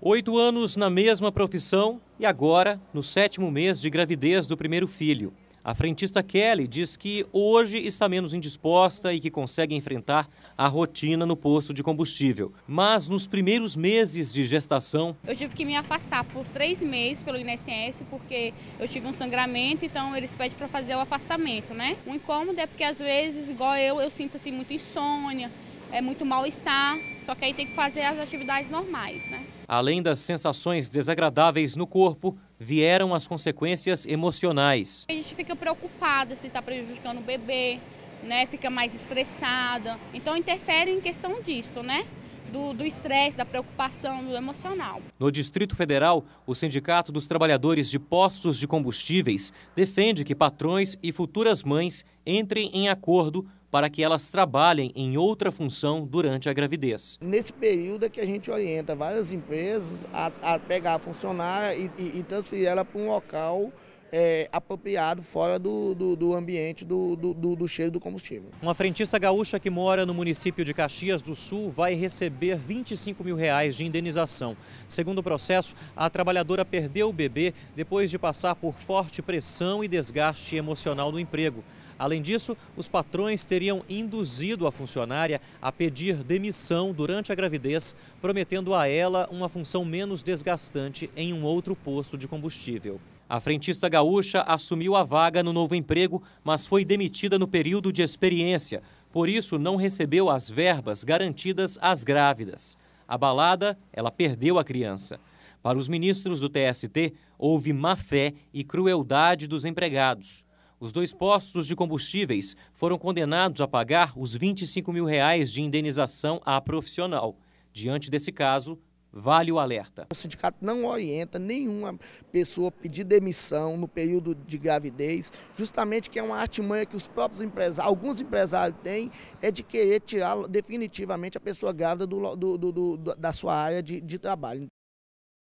Oito anos na mesma profissão e agora no sétimo mês de gravidez do primeiro filho. A frentista Kelly diz que hoje está menos indisposta e que consegue enfrentar a rotina no posto de combustível. Mas nos primeiros meses de gestação. Eu tive que me afastar por três meses pelo INSS porque eu tive um sangramento, então eles pedem para fazer o afastamento, né? O incômodo é porque às vezes, igual eu, eu sinto assim, muito insônia é muito mal-estar, só que aí tem que fazer as atividades normais, né? Além das sensações desagradáveis no corpo, vieram as consequências emocionais. A gente fica preocupada se está prejudicando o bebê, né? Fica mais estressada. Então interfere em questão disso, né? do estresse, da preocupação, do emocional. No Distrito Federal, o Sindicato dos Trabalhadores de Postos de Combustíveis defende que patrões e futuras mães entrem em acordo para que elas trabalhem em outra função durante a gravidez. Nesse período é que a gente orienta várias empresas a, a pegar a funcionária e, e, e transferir ela para um local é, apropriado fora do, do, do ambiente do, do, do cheiro do combustível. Uma frentista gaúcha que mora no município de Caxias do Sul vai receber 25 mil reais de indenização. Segundo o processo, a trabalhadora perdeu o bebê depois de passar por forte pressão e desgaste emocional no emprego. Além disso, os patrões teriam induzido a funcionária a pedir demissão durante a gravidez, prometendo a ela uma função menos desgastante em um outro posto de combustível. A frentista gaúcha assumiu a vaga no novo emprego, mas foi demitida no período de experiência. Por isso, não recebeu as verbas garantidas às grávidas. Abalada, ela perdeu a criança. Para os ministros do TST, houve má fé e crueldade dos empregados. Os dois postos de combustíveis foram condenados a pagar os 25 mil reais de indenização à profissional. Diante desse caso, Vale o alerta. O sindicato não orienta nenhuma pessoa pedir demissão no período de gravidez, justamente que é uma artimanha que os próprios empresários, alguns empresários têm, é de querer tirar definitivamente a pessoa grávida do, do, do, da sua área de, de trabalho.